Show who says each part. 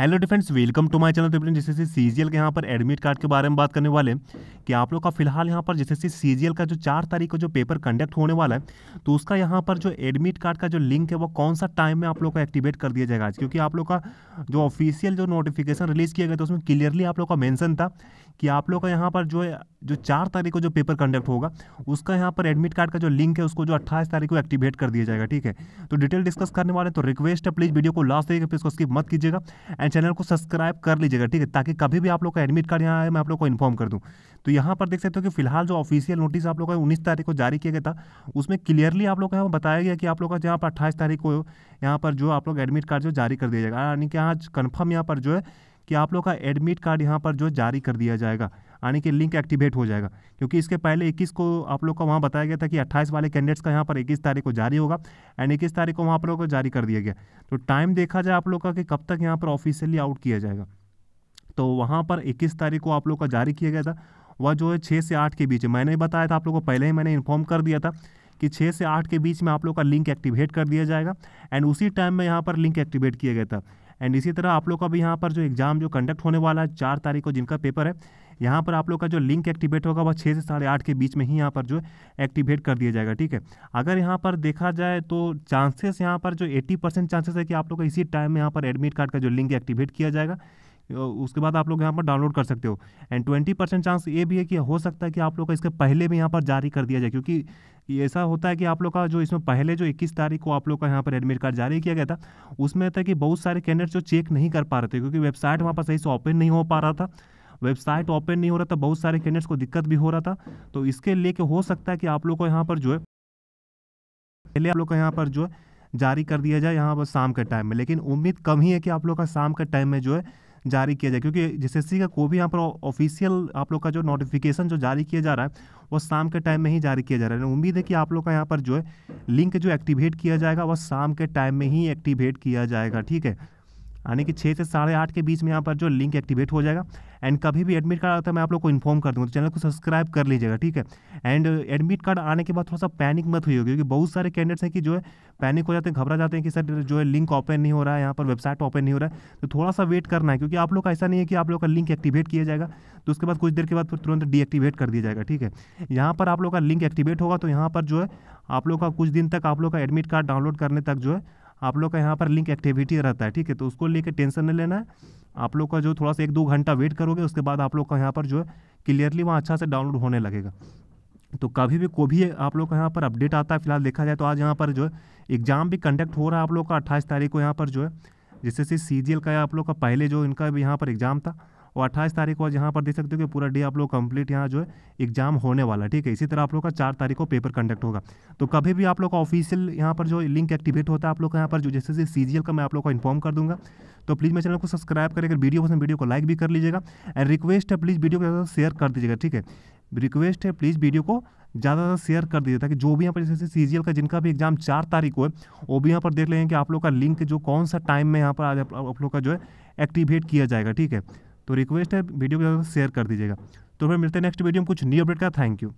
Speaker 1: hello the friends welcome to my channel तो friend जैसे सी के यहाँ पर एडमिट कार्ड के बारे में बात करने वाले कि आप लोग का फिलहाल यहाँ पर जैसे सी जी का जो चार तारीख को जो पेपर कंडक्ट होने वाला है तो उसका यहाँ पर जो एडमिट कार्ड का जो लिंक है वो कौन सा टाइम में आप लोग का एक्टिवेट कर दिया जाएगा आज क्योंकि आप लोग का जो ऑफिशियल जो नोटिफिकेशन रिलीज़ किया गया था उसमें क्लियरली आप लोग का मैंसन था कि आप लोग का यहाँ पर जो जो चार तारीख को जो पेपर कंडक्ट होगा उसका यहाँ पर एडमिट कार्ड का जो लिंक है उसको जो अट्ठाईस तारीख को एक्टिवेट कर दिया जाएगा ठीक है तो डिटेल डिस्कस करने वाले तो रिक्वेस्ट है प्लीज़ वीडियो को लास्ट तरीके इसको स्किप मत कीजिएगा एंड चैनल को सब्सक्राइब कर लीजिएगा ठीक है ताकि कभी भी आप लोग का एडमिट कार्ड यहाँ आए मैं आप लोग को इन्फॉर्म कर दूँ तो यहाँ पर देख सकते हो कि फिलहाल जो ऑफिशियल नोटिस आप लोग का उन्नीस तारीख को जारी किया गया था उसमें क्लियरली आप लोग का यहाँ बताया गया कि आप लोग का जहाँ पर अट्ठाईस तारीख को यहाँ पर जो आप लोग एडमिट कार्ड जो जारी कर दिया जाएगा यानी कि आज कन्फर्म यहाँ पर जो है कि आप लोग का एडमिट कार्ड यहाँ पर जो जारी कर दिया जाएगा यानी कि लिंक एक्टिवेट हो जाएगा क्योंकि इसके पहले इक्कीस को आप लोग का वहाँ बताया गया था कि अट्ठाईस वाले कैंडिडेट्स का यहाँ पर इक्कीस तारीख को जारी होगा एंड इक्कीस तारीख को वहाँ आप लोगों को जारी कर दिया गया तो टाइम देखा जाए आप लोग का कि कब तक यहाँ पर ऑफिशियली आउट किया जाएगा तो वहाँ पर इक्कीस तारीख को आप लोग का जारी किया गया था वह जो है छः से आठ के बीच मैंने बताया था आप लोग को पहले ही मैंने इन्फॉर्म कर दिया था कि छः से आठ के बीच में आप लोग का लिंक एक्टिवेट कर दिया जाएगा एंड उसी टाइम में यहाँ पर लिंक एक्टिवेट किया गया था एंड इसी तरह आप लोग का भी यहाँ पर जो एग्ज़ाम जो कंडक्ट होने वाला है चार तारीख को जिनका पेपर है यहाँ पर आप लोग का जो लिंक एक्टिवेट होगा वह छः से साढ़े आठ के बीच में ही यहाँ पर जो एक्टिवेट कर दिया जाएगा ठीक है अगर यहाँ पर देखा जाए तो चांसेस यहाँ पर जो एट्टी परसेंट चांसेस है कि आप लोग का इसी टाइम में यहाँ पर एडमिट कार्ड का जो लिंक एक्टिवेट किया जाएगा उसके बाद आप लोग यहाँ पर डाउनलोड कर सकते हो एंड ट्वेंटी परसेंट चांस ये भी है कि हो सकता है कि आप लोग का इसके पहले भी यहाँ पर जारी कर दिया जाए क्योंकि ऐसा होता है कि आप लोग का जो इसमें पहले जो 21 तारीख को आप लोग का यहाँ पर एडमिट कार्ड जारी किया गया था उसमें था कि बहुत सारे कैंडिडेट जो चेक नहीं कर पा रहे थे क्योंकि वेबसाइट वहाँ पर सही से ओपन नहीं हो पा रहा था वेबसाइट ओपन नहीं हो रहा था बहुत सारे कैंडिडेट्स को दिक्कत भी हो रहा था तो इसके लेके हो सकता है कि आप लोग को यहाँ पर जो है पहले आप लोग का यहाँ पर जो है जारी कर दिया जाए यहाँ पर शाम के टाइम में लेकिन उम्मीद कम ही है कि आप लोग का शाम के टाइम में जो है जारी किया जाए क्योंकि जिस का कोई भी यहाँ पर ऑफिशियल आप लोग का जो नोटिफिकेशन जो जारी किया जा रहा है वो शाम के टाइम में ही जारी किया जा रहा है उम्मीद है कि आप लोग का यहाँ पर जो है लिंक जो एक्टिवेट किया जाएगा वह शाम के टाइम में ही एक्टिवेट किया जाएगा ठीक है यानी कि छः से साढ़े आठ के बीच में यहाँ पर जो लिंक एक्टिवेट हो जाएगा एंड कभी भी एडमिट कार्ड आता है मैं आप लोग को इन्फॉर्म कर दूँगा तो चैनल को सब्सक्राइब कर लीजिएगा ठीक है एंड एडमिट कार्ड आने के बाद थोड़ा सा पैनिक मत हुई होगी क्योंकि बहुत सारे कैंडिडेट्स हैं कि जो है पैनिक हो जाते हैं घबरा जाते हैं कि सर जो है लिंक ओपन नहीं हो रहा है यहाँ पर वेबसाइट ओपन नहीं हो रहा है तो थोड़ा सा वेट करना है क्योंकि आप लोग का ऐसा नहीं है कि आप लोग का लिंक एक्टिवेट किया जाएगा तो उसके बाद कुछ देर के बाद फिर तुरंत डीएक्टिवेट कर दिया जाएगा ठीक है यहाँ पर आप लोग का लिंक एक्टिवेट होगा तो यहाँ पर जो है आप लोग का कुछ दिन तक आप लोग का एडमिट कार्ड डाउनलोड करने तक जो है आप लोग का यहाँ पर लिंक एक्टिविटी रहता है ठीक है तो उसको लेकर टेंशन नहीं लेना है आप लोग का जो थोड़ा सा एक दो घंटा वेट करोगे उसके बाद आप लोग का यहाँ पर जो है क्लियरली वहाँ अच्छा से डाउनलोड होने लगेगा तो कभी भी कोई भी आप लोग का यहाँ पर अपडेट आता है फिलहाल देखा जाए तो आज यहाँ पर जो है एग्ज़ाम भी कंडक्ट हो रहा है आप लोग का अट्ठाईस तारीख को यहाँ पर जो है जैसे सी सी का आप लोग का पहले जो इनका भी यहाँ पर एग्ज़ाम था और अट्ठाईस तारीख को यहाँ पर देख सकते हो कि पूरा डे आप लोग कंप्लीट यहाँ जो है एग्जाम होने वाला है ठीक है इसी तरह आप लोग का चार तारीख को पेपर कंडक्ट होगा तो कभी भी आप लोग का ऑफिशियल यहाँ पर जो लिंक एक्टिवेट होता है आप लोग का यहाँ पर जो जैसे सी जी का मैं आप लोग को इन्फॉर्म कर दूँगा तो प्लीज़ मेरे चैनल को सब्सक्राइब करें अगर वीडियो पसंद वीडियो को लाइक भी कर लीजिएगा एंड रिक्वेस्ट है प्लीज़ वीडियो को ज़्यादा शेयर कर दीजिएगा ठीक है रिक्वेस्ट है प्लीज़ वीडियो को ज़्यादा ज़्यादा शेयर कर दीजिए ताकि जो भी यहाँ पर जैसे सी का जिनका भी एग्जाम चार तारीख को है वो भी यहाँ पर देख लेंगे कि आप लोग का लिंक जो कौन सा टाइम में यहाँ पर आज आप लोग का जो है एक्टिवेट किया जाएगा ठीक है तो रिक्वेस्ट है वीडियो को ज़्यादा शेयर कर दीजिएगा तो फिर मिलते हैं नेक्स्ट वीडियो में कुछ न्यू अपडेट का थैंक यू